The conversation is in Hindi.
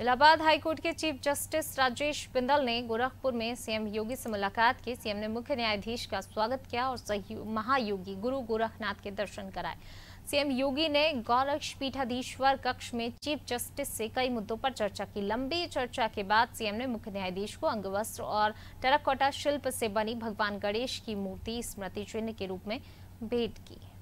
इलाहाबाद हाईकोर्ट के चीफ जस्टिस राजेश बिंदल ने गोरखपुर में सीएम योगी से मुलाकात की सीएम ने मुख्य न्यायाधीश का स्वागत किया और महायोगी गुरु गोरखनाथ के दर्शन कराए सीएम योगी ने गौरक्ष पीठाधीश्वर कक्ष में चीफ जस्टिस से कई मुद्दों पर चर्चा की लंबी चर्चा के बाद सीएम ने मुख्य न्यायाधीश को अंगवस्त्र और टेराकोटा शिल्प से बनी भगवान गणेश की मूर्ति स्मृति चिन्ह के रूप में भेंट की